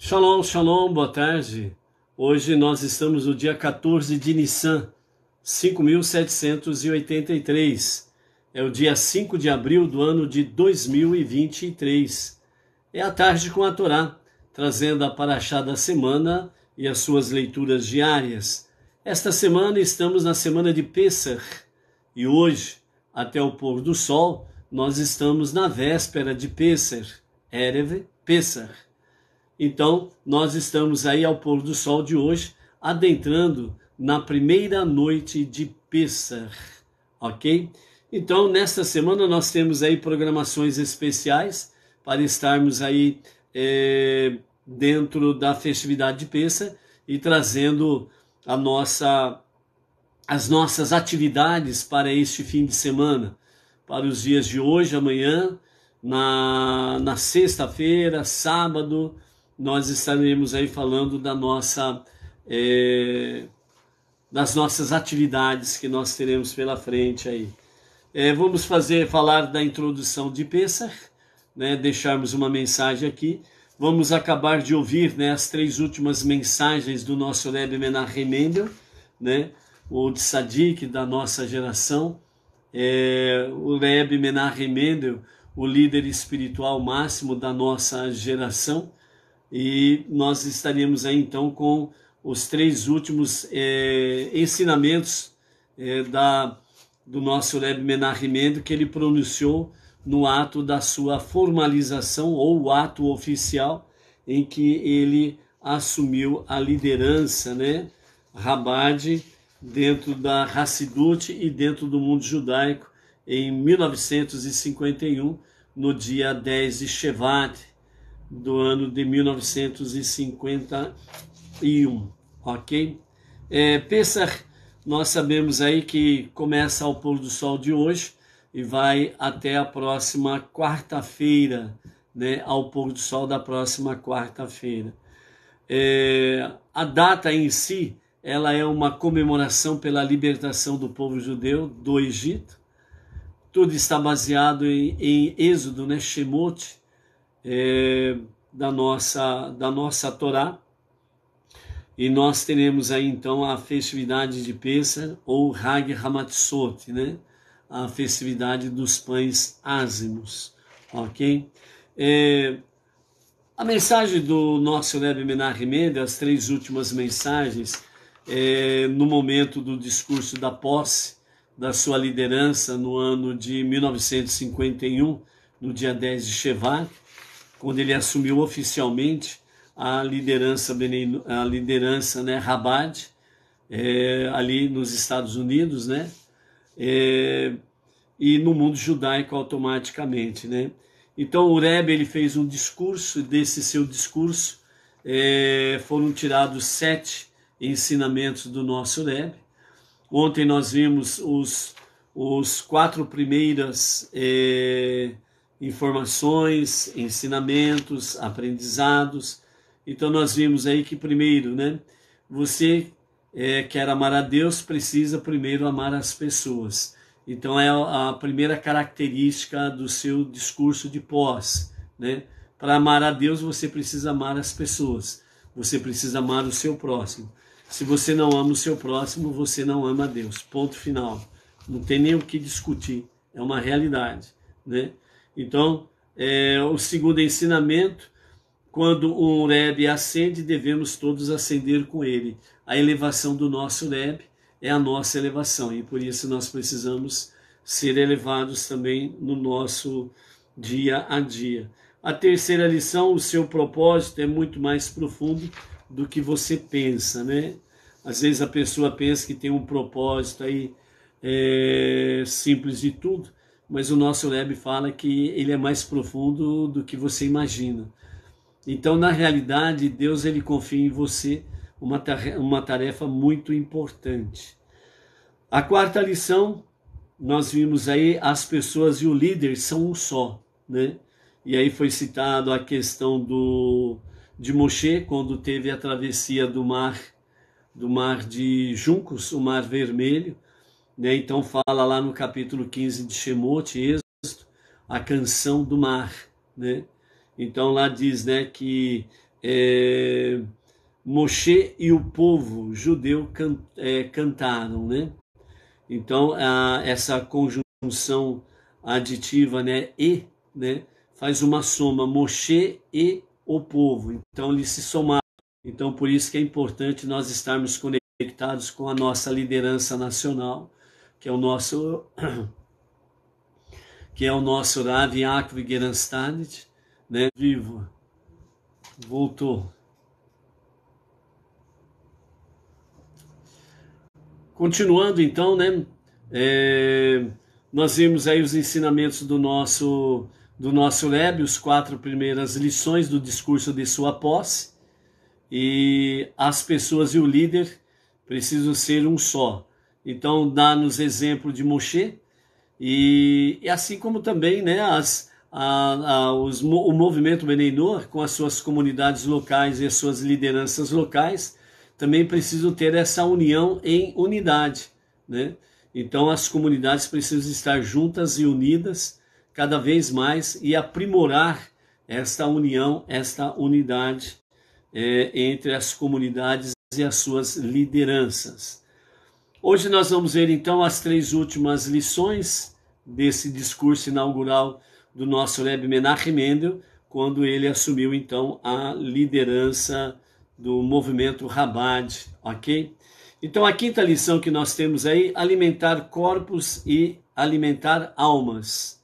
Shalom, shalom, boa tarde. Hoje nós estamos no dia 14 de Nissan, 5783. É o dia 5 de abril do ano de 2023. É a tarde com a Torá, trazendo a paraxá da semana e as suas leituras diárias. Esta semana estamos na semana de Pesach e hoje, até o pôr do sol, nós estamos na véspera de Pesach, Erev Pesach. Então, nós estamos aí ao pôr do sol de hoje, adentrando na primeira noite de Pêssar, ok? Então, nesta semana nós temos aí programações especiais para estarmos aí é, dentro da festividade de Pêssar e trazendo a nossa, as nossas atividades para este fim de semana, para os dias de hoje, amanhã, na, na sexta-feira, sábado, nós estaremos aí falando da nossa, é, das nossas atividades que nós teremos pela frente aí. É, vamos fazer falar da introdução de Pessah, né, deixarmos uma mensagem aqui. Vamos acabar de ouvir né, as três últimas mensagens do nosso Rebbe Menachem Mendel, né, o de Sadik da nossa geração, é, o Rebbe Menachem Mendel, o líder espiritual máximo da nossa geração, e nós estaríamos aí então com os três últimos eh, ensinamentos eh, da, do nosso Leb Menachem Mendel que ele pronunciou no ato da sua formalização ou o ato oficial em que ele assumiu a liderança, né, Rabad dentro da Hassidut e dentro do mundo judaico em 1951, no dia 10 de Shevat, do ano de 1951, ok? É, nós sabemos aí que começa ao pôr do sol de hoje e vai até a próxima quarta-feira, né, ao pôr do sol da próxima quarta-feira. É, a data em si, ela é uma comemoração pela libertação do povo judeu do Egito. Tudo está baseado em, em Êxodo, né, Shemot, é, da, nossa, da nossa Torá. E nós teremos aí então a festividade de Pêssar ou Hag Hamatzot, né? a festividade dos pães ázimos, ok? É, a mensagem do nosso Rebbe Menachem Mendel, as três últimas mensagens, é, no momento do discurso da posse da sua liderança no ano de 1951, no dia 10 de Shevat, quando ele assumiu oficialmente a liderança, a liderança né, Rabat, é, ali nos Estados Unidos, né? É, e no mundo judaico automaticamente, né? Então o Rebbe ele fez um discurso, desse seu discurso é, foram tirados sete ensinamentos do nosso Rebbe. Ontem nós vimos os, os quatro primeiras é, informações, ensinamentos, aprendizados. Então nós vimos aí que primeiro, né? Você é, quer amar a Deus, precisa primeiro amar as pessoas. Então é a primeira característica do seu discurso de pós, né? Para amar a Deus, você precisa amar as pessoas. Você precisa amar o seu próximo. Se você não ama o seu próximo, você não ama a Deus. Ponto final. Não tem nem o que discutir. É uma realidade, né? Então, é, o segundo ensinamento, quando um Rebbe acende, devemos todos acender com ele. A elevação do nosso Rebbe é a nossa elevação e por isso nós precisamos ser elevados também no nosso dia a dia. A terceira lição, o seu propósito é muito mais profundo do que você pensa, né? Às vezes a pessoa pensa que tem um propósito aí é, simples de tudo, mas o nosso Rebbe fala que ele é mais profundo do que você imagina. Então, na realidade, Deus ele confia em você uma tarefa, uma tarefa muito importante. A quarta lição, nós vimos aí as pessoas e o líder são um só, né? E aí foi citado a questão do de Moshe quando teve a travessia do mar do mar de juncos, o mar vermelho, né? Então fala lá no capítulo 15 de Shemot, Êxodo, a canção do mar. Né? Então lá diz né, que é, Moshe e o povo judeu can, é, cantaram. Né? Então a, essa conjunção aditiva né, e né, faz uma soma, Moshe e o povo. Então eles se somaram. Então por isso que é importante nós estarmos conectados com a nossa liderança nacional, que é o nosso que é o nosso Rav Yaakov Geranstanit, né? Vivo. Voltou. Continuando então, né? É, nós vimos aí os ensinamentos do nosso do nosso Rebbe, os quatro primeiras lições do discurso de sua posse. E as pessoas e o líder precisam ser um só. Então, dá-nos exemplo de Moshe, e, e, assim como também né, as, a, a, os, o movimento Beneinor, com as suas comunidades locais e as suas lideranças locais, também precisam ter essa união em unidade. Né? Então, as comunidades precisam estar juntas e unidas cada vez mais e aprimorar esta união, esta unidade é, entre as comunidades e as suas lideranças. Hoje nós vamos ver então as três últimas lições desse discurso inaugural do nosso Reb Menachem Mendel, quando ele assumiu então a liderança do movimento Rabad, ok? Então a quinta lição que nós temos aí, alimentar corpos e alimentar almas.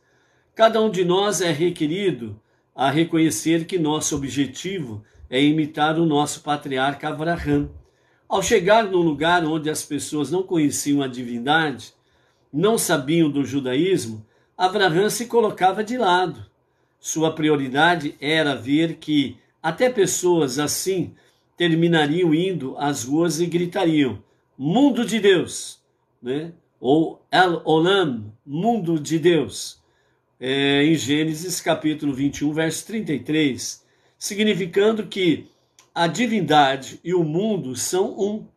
Cada um de nós é requerido a reconhecer que nosso objetivo é imitar o nosso patriarca Avraham ao chegar num lugar onde as pessoas não conheciam a divindade, não sabiam do judaísmo, Abraham se colocava de lado. Sua prioridade era ver que até pessoas assim terminariam indo às ruas e gritariam: Mundo de Deus! Né? Ou El Olam, Mundo de Deus. É, em Gênesis capítulo 21, verso 33, significando que a divindade e o mundo são um.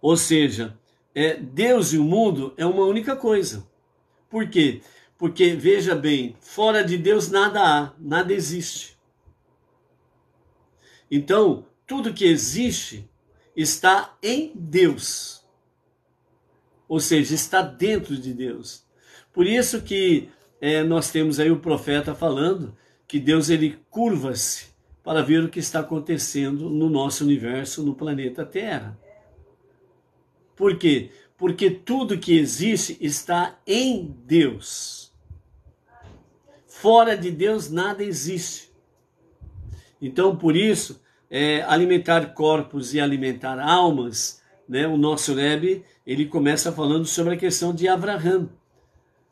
Ou seja, é, Deus e o mundo é uma única coisa. Por quê? Porque, veja bem, fora de Deus nada há, nada existe. Então, tudo que existe está em Deus. Ou seja, está dentro de Deus. Por isso que é, nós temos aí o profeta falando que Deus ele curva-se para ver o que está acontecendo no nosso universo, no planeta Terra. Por quê? Porque tudo que existe está em Deus. Fora de Deus nada existe. Então, por isso, é, alimentar corpos e alimentar almas, né, o nosso Rebbe, ele começa falando sobre a questão de Abraham.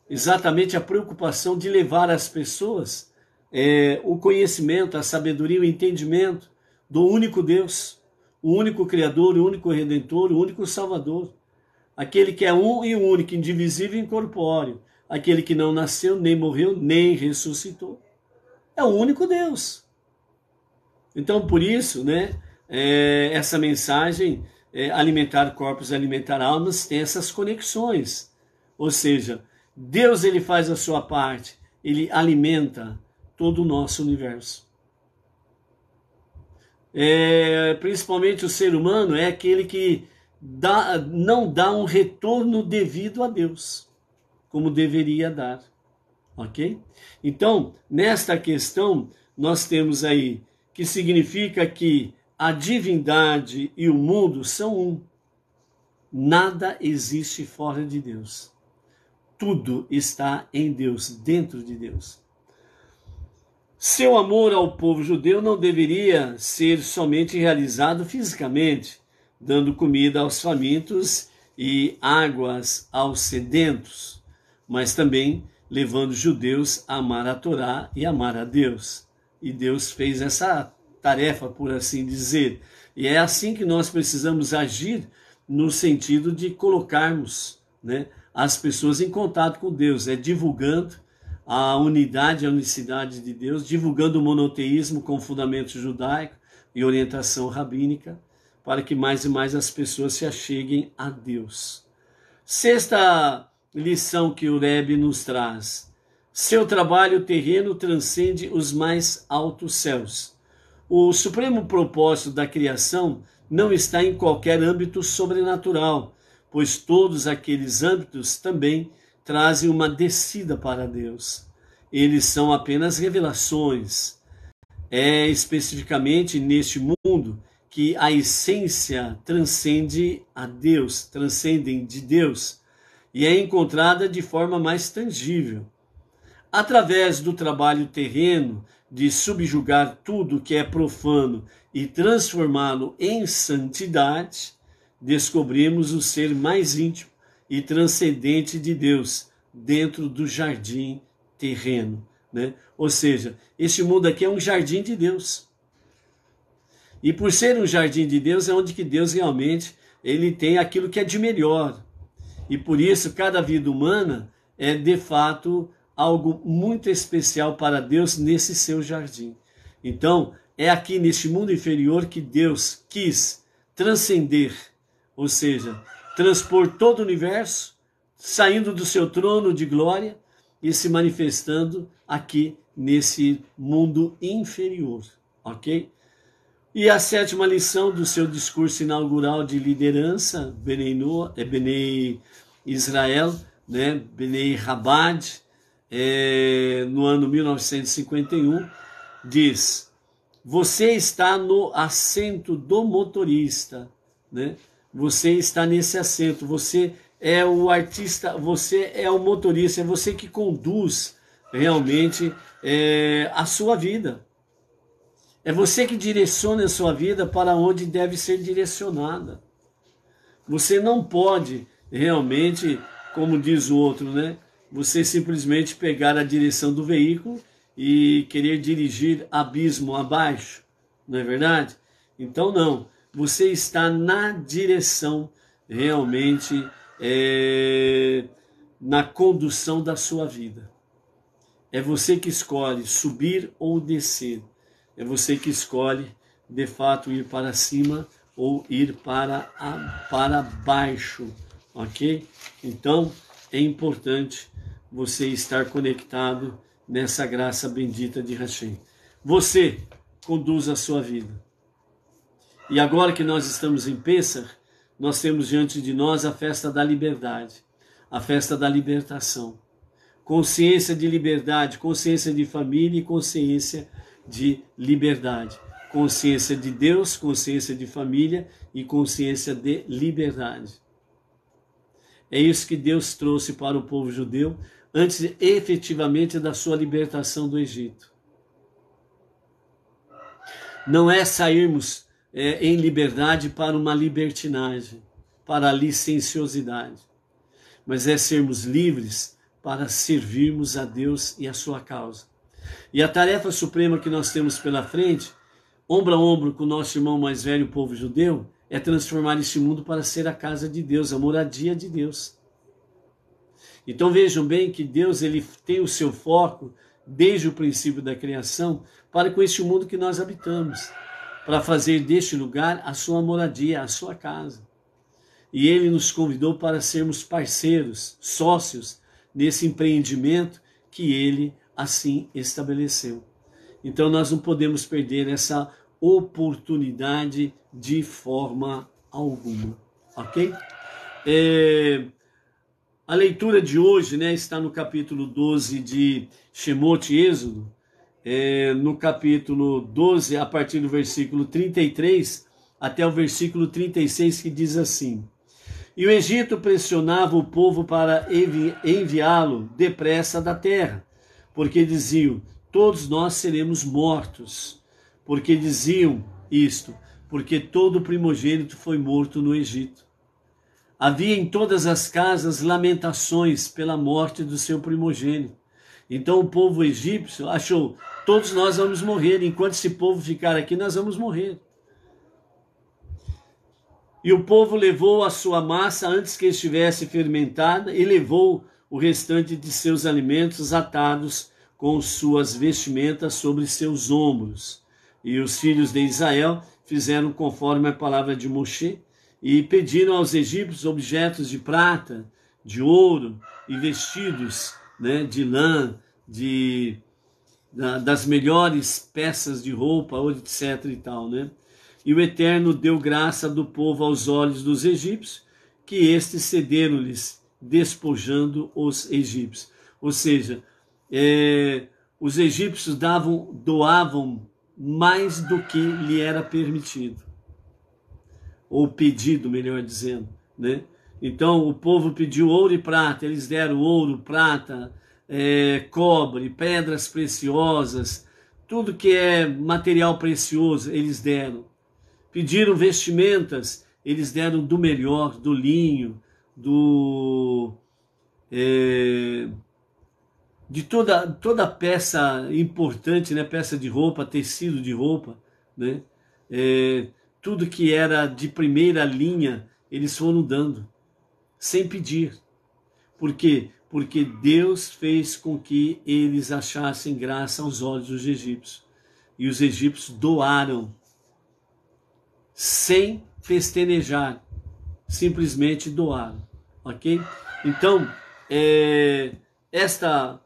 Exatamente a preocupação de levar as pessoas é, o conhecimento, a sabedoria, o entendimento do único Deus, o único Criador, o único Redentor, o único Salvador. Aquele que é um e único, indivisível e incorpóreo. Aquele que não nasceu, nem morreu, nem ressuscitou. É o único Deus. Então, por isso, né, é, essa mensagem, é, alimentar corpos, alimentar almas, tem essas conexões. Ou seja, Deus ele faz a sua parte, ele alimenta, todo o nosso universo. É, principalmente o ser humano é aquele que dá, não dá um retorno devido a Deus, como deveria dar. Ok? Então, nesta questão, nós temos aí que significa que a divindade e o mundo são um. Nada existe fora de Deus. Tudo está em Deus, dentro de Deus. Seu amor ao povo judeu não deveria ser somente realizado fisicamente, dando comida aos famintos e águas aos sedentos, mas também levando judeus a amar a Torá e amar a Deus. E Deus fez essa tarefa, por assim dizer. E é assim que nós precisamos agir no sentido de colocarmos né, as pessoas em contato com Deus, é divulgando a unidade a unicidade de Deus, divulgando o monoteísmo com fundamento judaico e orientação rabínica, para que mais e mais as pessoas se acheguem a Deus. Sexta lição que o Rebbe nos traz. Seu trabalho terreno transcende os mais altos céus. O supremo propósito da criação não está em qualquer âmbito sobrenatural, pois todos aqueles âmbitos também trazem uma descida para Deus. Eles são apenas revelações. É especificamente neste mundo que a essência transcende a Deus, transcendem de Deus e é encontrada de forma mais tangível. Através do trabalho terreno de subjugar tudo que é profano e transformá-lo em santidade, descobrimos o ser mais íntimo e transcendente de Deus dentro do jardim terreno. Né? Ou seja, este mundo aqui é um jardim de Deus. E por ser um jardim de Deus, é onde que Deus realmente ele tem aquilo que é de melhor. E por isso, cada vida humana é de fato algo muito especial para Deus nesse seu jardim. Então, é aqui neste mundo inferior que Deus quis transcender, ou seja, transpor todo o universo, saindo do seu trono de glória e se manifestando aqui nesse mundo inferior, ok? E a sétima lição do seu discurso inaugural de liderança, Beneino, Noah, eh, Benei Israel, né? Benei Rabad, é, no ano 1951, diz: Você está no assento do motorista, né? Você está nesse assento, você é o artista, você é o motorista, é você que conduz realmente é, a sua vida. É você que direciona a sua vida para onde deve ser direcionada. Você não pode realmente, como diz o outro, né? Você simplesmente pegar a direção do veículo e querer dirigir abismo abaixo, não é verdade? Então não você está na direção realmente é, na condução da sua vida. É você que escolhe subir ou descer. É você que escolhe, de fato, ir para cima ou ir para, a, para baixo, ok? Então, é importante você estar conectado nessa graça bendita de Hashem. Você conduz a sua vida. E agora que nós estamos em Pêssar, nós temos diante de nós a festa da liberdade, a festa da libertação. Consciência de liberdade, consciência de família e consciência de liberdade. Consciência de Deus, consciência de família e consciência de liberdade. É isso que Deus trouxe para o povo judeu antes efetivamente da sua libertação do Egito. Não é sairmos é, em liberdade para uma libertinagem, para a licenciosidade, mas é sermos livres para servirmos a Deus e a sua causa. E a tarefa suprema que nós temos pela frente, ombro a ombro com o nosso irmão mais velho, o povo judeu, é transformar este mundo para ser a casa de Deus, a moradia de Deus. Então vejam bem que Deus ele tem o seu foco desde o princípio da criação para com este mundo que nós habitamos para fazer deste lugar a sua moradia, a sua casa. E ele nos convidou para sermos parceiros, sócios nesse empreendimento que ele assim estabeleceu. Então nós não podemos perder essa oportunidade de forma alguma, ok? É, a leitura de hoje né, está no capítulo 12 de Shemot Êxodo, é, no capítulo 12, a partir do versículo 33 até o versículo 36, que diz assim: E o Egito pressionava o povo para envi enviá-lo depressa da terra, porque diziam: Todos nós seremos mortos. Porque diziam isto, porque todo primogênito foi morto no Egito. Havia em todas as casas lamentações pela morte do seu primogênito. Então o povo egípcio achou: todos nós vamos morrer, enquanto esse povo ficar aqui, nós vamos morrer. E o povo levou a sua massa antes que estivesse fermentada e levou o restante de seus alimentos atados com suas vestimentas sobre seus ombros. E os filhos de Israel fizeram conforme a palavra de Moshe e pediram aos egípcios objetos de prata, de ouro e vestidos né, de lã, de da, das melhores peças de roupa, etc e tal, né? E o Eterno deu graça do povo aos olhos dos egípcios, que estes cederam-lhes, despojando os egípcios. Ou seja, é, os egípcios davam, doavam mais do que lhe era permitido, ou pedido, melhor dizendo, né? Então o povo pediu ouro e prata, eles deram ouro, prata, é, cobre, pedras preciosas, tudo que é material precioso, eles deram. Pediram vestimentas, eles deram do melhor, do linho, do. É, de toda, toda peça importante, né? peça de roupa, tecido de roupa, né? É, tudo que era de primeira linha, eles foram dando sem pedir. Por quê? Porque Deus fez com que eles achassem graça aos olhos dos egípcios. E os egípcios doaram sem festejar, simplesmente doaram, ok? Então, é, esta,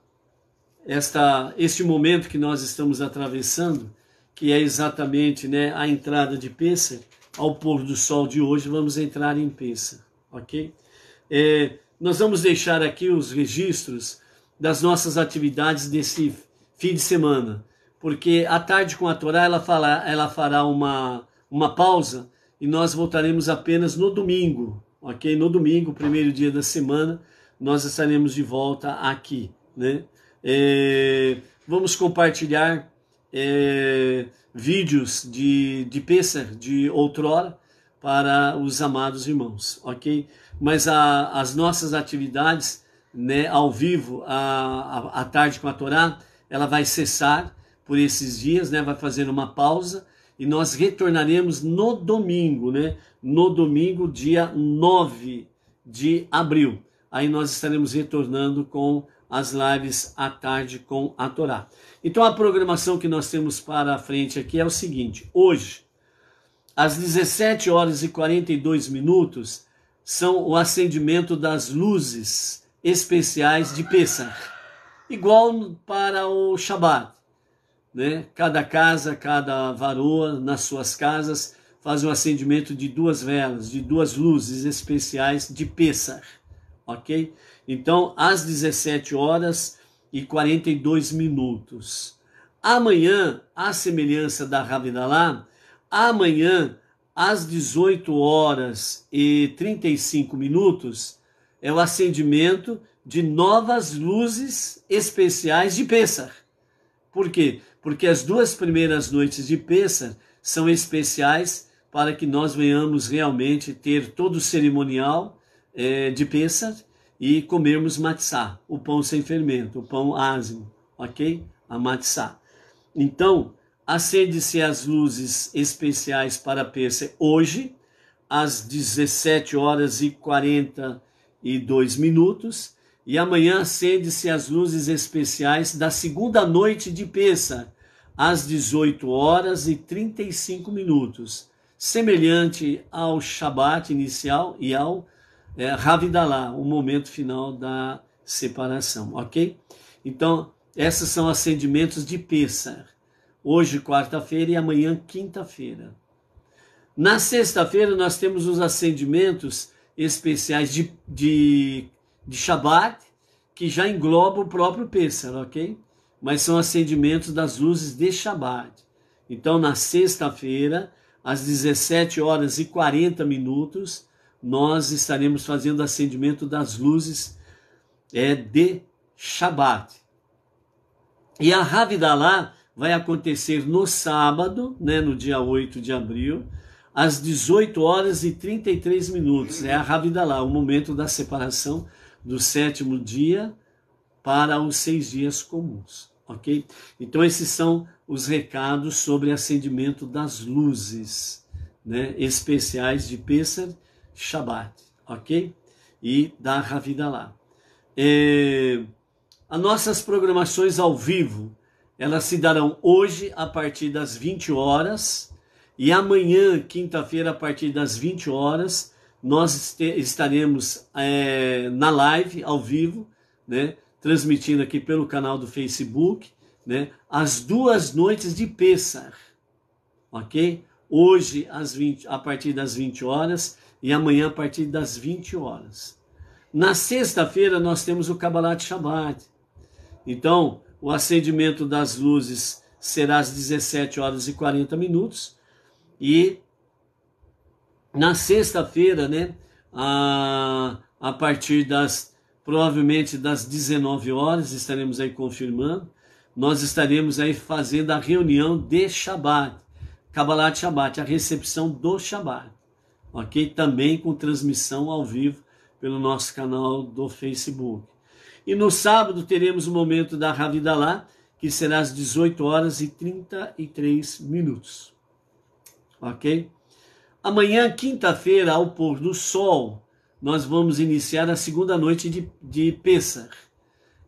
esta, este momento que nós estamos atravessando, que é exatamente né, a entrada de Pêssego, ao pôr do sol de hoje vamos entrar em Pêssego, ok? É, nós vamos deixar aqui os registros das nossas atividades desse fim de semana, porque à tarde com a Torá ela, fala, ela fará uma, uma pausa e nós voltaremos apenas no domingo, ok? No domingo, primeiro dia da semana, nós estaremos de volta aqui, né? É, vamos compartilhar é, vídeos de, de Pêssar de outrora para os amados irmãos, ok? mas a, as nossas atividades né, ao vivo, a, a, a, tarde com a Torá, ela vai cessar por esses dias, né, vai fazer uma pausa e nós retornaremos no domingo, né, no domingo, dia 9 de abril. Aí nós estaremos retornando com as lives à tarde com a Torá. Então a programação que nós temos para a frente aqui é o seguinte: hoje, às 17 horas e 42 minutos, são o acendimento das luzes especiais de Pesach, igual para o Shabat. Né? Cada casa, cada varoa nas suas casas faz o acendimento de duas velas, de duas luzes especiais de Pesach, ok? Então, às 17 horas e 42 minutos. Amanhã, a semelhança da Ravidalá, amanhã às 18 horas e 35 minutos, é o acendimento de novas luzes especiais de Pêssar. Por quê? Porque as duas primeiras noites de Pêssar são especiais para que nós venhamos realmente ter todo o cerimonial é, de Pêssar e comermos matzá, o pão sem fermento, o pão ázimo, ok? A matzá. Então, Acende-se as luzes especiais para Perse hoje, às 17 horas e 42 minutos. E amanhã acende-se as luzes especiais da segunda noite de Pessa, às 18 horas e 35 minutos, semelhante ao Shabat inicial e ao é, eh, Ravidalá, o momento final da separação, ok? Então, esses são acendimentos de Pessa hoje quarta-feira e amanhã quinta-feira. Na sexta-feira nós temos os acendimentos especiais de, de, de Shabat, que já engloba o próprio Pêssaro, ok? Mas são acendimentos das luzes de Shabat. Então na sexta-feira, às 17 horas e 40 minutos, nós estaremos fazendo acendimento das luzes é, de Shabat. E a Ravidalá vai acontecer no sábado, né, no dia 8 de abril, às 18 horas e 33 minutos. É a Ravidalá, o momento da separação do sétimo dia para os seis dias comuns, ok? Então esses são os recados sobre acendimento das luzes, né, especiais de Pesach, Shabbat, ok? E da Ravidalá. É, as nossas programações ao vivo, elas se darão hoje a partir das 20 horas e amanhã, quinta-feira, a partir das 20 horas, nós estaremos é, na live, ao vivo, né, transmitindo aqui pelo canal do Facebook, né, as duas noites de Pessar, ok? Hoje, às 20, a partir das 20 horas, e amanhã, a partir das 20 horas. Na sexta-feira, nós temos o Kabbalat Shabbat. Então, o acendimento das luzes será às 17 horas e 40 minutos. E na sexta-feira, né, a, a partir das provavelmente das 19 horas, estaremos aí confirmando. Nós estaremos aí fazendo a reunião de Shabat, Kabbalat Shabbat, a recepção do Shabbat, ok? Também com transmissão ao vivo pelo nosso canal do Facebook. E no sábado teremos o momento da Ravidalá, que será às 18 horas e 33 minutos. Ok? Amanhã, quinta-feira, ao pôr do sol, nós vamos iniciar a segunda noite de, de Pêssar.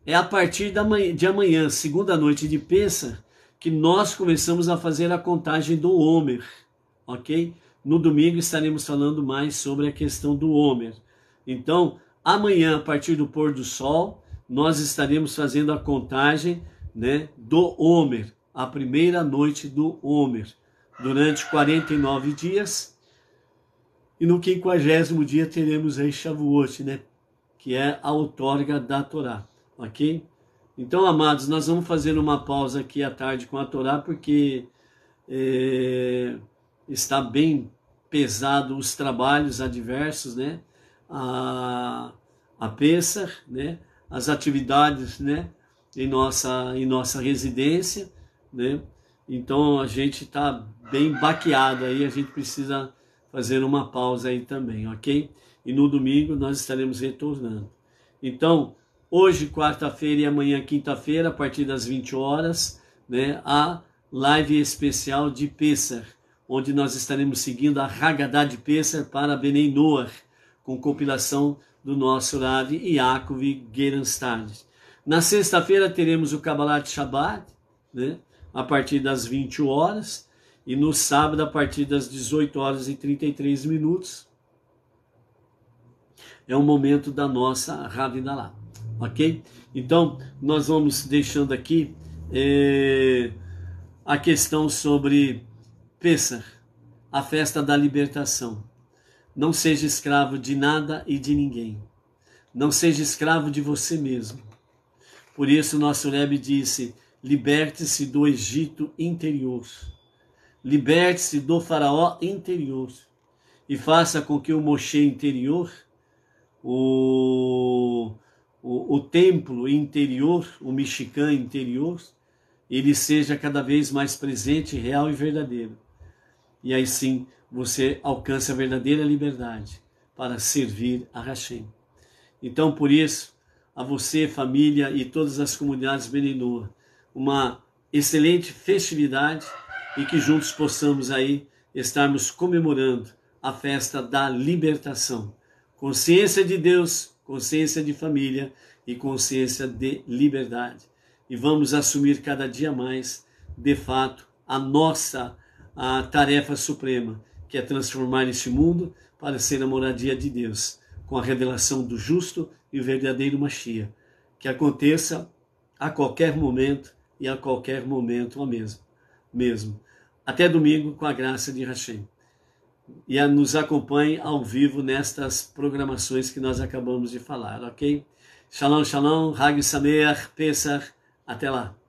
É a partir manhã, de amanhã, segunda noite de Pêssar, que nós começamos a fazer a contagem do Homer. Ok? No domingo estaremos falando mais sobre a questão do Homer. Então, amanhã, a partir do pôr do sol, nós estaremos fazendo a contagem né, do Homer, a primeira noite do Homer, durante 49 dias. E no quinquagésimo dia teremos aí Shavuot, né, que é a outorga da Torá, ok? Então, amados, nós vamos fazer uma pausa aqui à tarde com a Torá, porque é, está bem pesado os trabalhos adversos, né? A, a Pessah, né? as atividades né, em, nossa, em nossa residência. Né? Então a gente está bem baqueado aí, a gente precisa fazer uma pausa aí também, ok? E no domingo nós estaremos retornando. Então, hoje, quarta-feira e amanhã, quinta-feira, a partir das 20 horas, né, a live especial de Pessar, onde nós estaremos seguindo a Haggadah de Pessar para Benei Noar com compilação do nosso Rav Yaakov Gerenstad. Na sexta-feira teremos o Kabbalat Shabbat, né, a partir das 20 horas, e no sábado a partir das 18 horas e 33 minutos. É o momento da nossa Ravinalá, ok? Então, nós vamos deixando aqui é, a questão sobre Pessah, a festa da libertação. Não seja escravo de nada e de ninguém. Não seja escravo de você mesmo. Por isso, nosso Rebbe disse: liberte-se do Egito interior. Liberte-se do Faraó interior. E faça com que o Moshe interior, o, o, o templo interior, o mexicano interior, ele seja cada vez mais presente, real e verdadeiro e aí sim você alcança a verdadeira liberdade para servir a Hashem. Então, por isso, a você, família e todas as comunidades Beninua, uma excelente festividade e que juntos possamos aí estarmos comemorando a festa da libertação. Consciência de Deus, consciência de família e consciência de liberdade. E vamos assumir cada dia mais, de fato, a nossa a tarefa suprema, que é transformar este mundo para ser a moradia de Deus, com a revelação do justo e o verdadeiro Machia, que aconteça a qualquer momento e a qualquer momento a mesmo. mesmo. Até domingo, com a graça de Hashem. E a, nos acompanhe ao vivo nestas programações que nós acabamos de falar, ok? Shalom, shalom, Hag Sameach, Pesach, até lá.